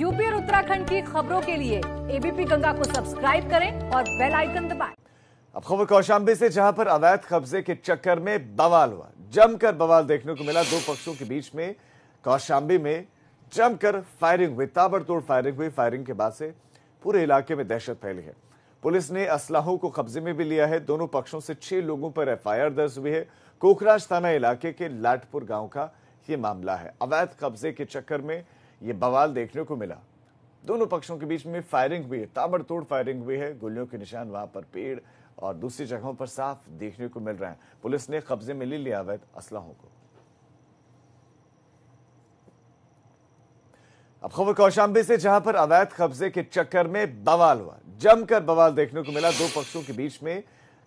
UP और उत्तराखंड की खबरों के लिए एबीपी गंगा को सब्सक्राइब करें और बेल आइकन दबाएं। अब खबर कौशाम्बी से जहां पर अवैध कब्जे के चक्कर में बवाल हुआ जमकर बवाल देखने को मिला दो पक्षों के बीच में कौशाम्बी में जमकर फायरिंग हुई ताबड़तोड़ फायरिंग हुई फायरिंग के बाद से पूरे इलाके में दहशत फैली है पुलिस ने असलाहों को कब्जे में भी लिया है दोनों पक्षों से छह लोगों पर एफआईआर दर्ज हुई है कोखराज थाना इलाके के लाटपुर गांव का ये मामला है अवैध कब्जे के चक्कर में ये बवाल देखने को मिला दोनों पक्षों के बीच में फायरिंग हुई है ताबड़तोड़ फायरिंग हुई है गोलियों के निशान वहां पर पेड़ और दूसरी जगहों पर साफ देखने को मिल रहा है पुलिस ने कब्जे में ले लिया अवैध असलाहों को अब खबर कौशाम्बी से जहां पर अवैध कब्जे के चक्कर में बवाल हुआ जमकर बवाल देखने को मिला दो पक्षों के बीच में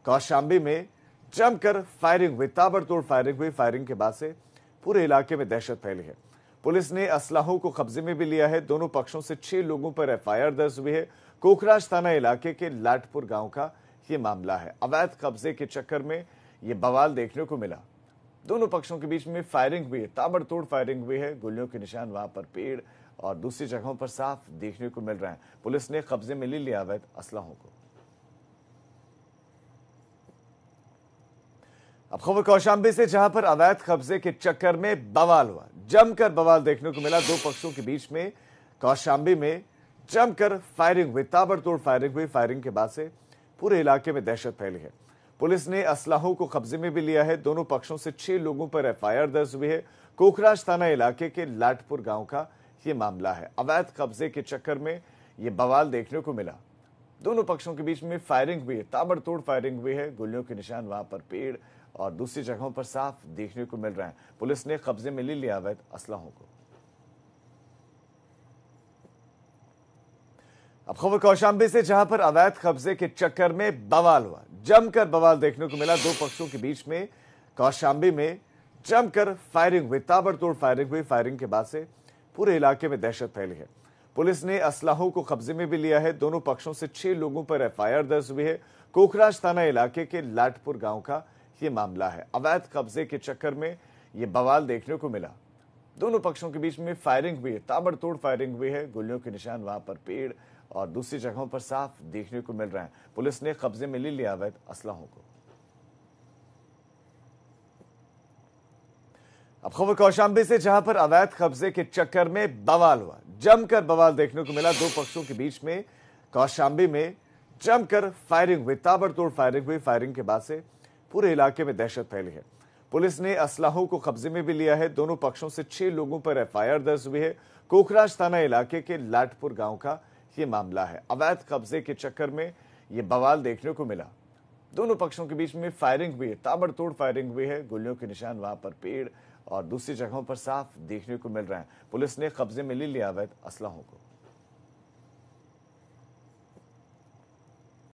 कौशाम्बी में जमकर फायरिंग हुई ताबड़तोड़ फायरिंग हुई फायरिंग के बाद से पूरे इलाके में दहशत फैली है पुलिस ने असलाहों को कब्जे में भी लिया है दोनों पक्षों से छह लोगों पर एफआईआर दर्ज हुई है कोकराज थाना इलाके के लाटपुर गांव का यह मामला है अवैध कब्जे के चक्कर में यह बवाल देखने को मिला दोनों पक्षों के बीच में फायरिंग हुई है ताबड़तोड़ फायरिंग हुई है गोलियों के निशान वहां पर पेड़ और दूसरी जगहों पर साफ देखने को मिल रहा है पुलिस ने कब्जे में ले लिया अवैध असलाहों को अब खबर कौशाम्बी से जहां पर अवैध कब्जे के चक्कर में बवाल हुआ जमकर बवाल देखने को मिला दो पक्षों के बीच में कौशाम्बी में जमकर फायरिंग हुई ताबड़तोड़ फायरिंग हुई फायरिंग के बाद से पूरे इलाके में दहशत फैली है पुलिस ने असलाहों को कब्जे में भी लिया है दोनों पक्षों से छह लोगों पर एफआईआर दर्ज हुई है कोखराज थाना इलाके के लाटपुर गांव का ये मामला है अवैध कब्जे के चक्कर में ये बवाल देखने को मिला दोनों पक्षों के बीच में फायरिंग हुई है ताबड़तोड़ फायरिंग हुई है गोलियों के निशान वहां पर पेड़ और दूसरी जगहों पर साफ देखने को मिल रहा है पुलिस ने कब्जे में ले लिया अवैध असलाहों को अब खबर कौशाम्बी से जहां पर अवैध कब्जे के चक्कर में बवाल हुआ जमकर बवाल देखने को मिला दो पक्षों के बीच में कौशाम्बी में जमकर फायरिंग हुई ताबड़तोड़ फायरिंग हुई फायरिंग के बाद से पूरे इलाके में दहशत फैली है पुलिस ने असलाहों को कब्जे में भी लिया है दोनों पक्षों से छह लोगों पर एफआईआर दर्ज हुई है कोखराज थाना इलाके के लाटपुर गांव का यह मामला है अवैध कब्जे के चक्कर में यह बवाल देखने को मिला दोनों पक्षों के बीच में फायरिंग हुई है ताबड़तोड़ फायरिंग हुई है गोलियों के निशान वहां पर पेड़ और दूसरी जगहों पर साफ देखने को मिल रहा है पुलिस ने कब्जे में ले लिया अवैध असलाहों को अब खबर कौशाम्बी से जहां पर अवैध कब्जे के चक्कर में बवाल हुआ जमकर बवाल देखने को मिला दो पक्षों के बीच में कौशाम्बी में जमकर फायरिंग हुई ताबड़तोड़ फायरिंग हुई फायरिंग के बाद से पूरे इलाके में दहशत फैली है पुलिस ने असलाहों को कब्जे में भी लिया है दोनों पक्षों से छह लोगों पर एफआईआर दर्ज हुई है कोखराज थाना इलाके के लाटपुर गांव का यह मामला है अवैध कब्जे के चक्कर में यह बवाल देखने को मिला दोनों पक्षों के बीच में फायरिंग हुई है ताबड़तोड़ फायरिंग हुई है गोलियों के निशान वहां पर पेड़ और दूसरी जगहों पर साफ देखने को मिल रहे हैं पुलिस ने कब्जे में ले लिया अवैध असलाहों को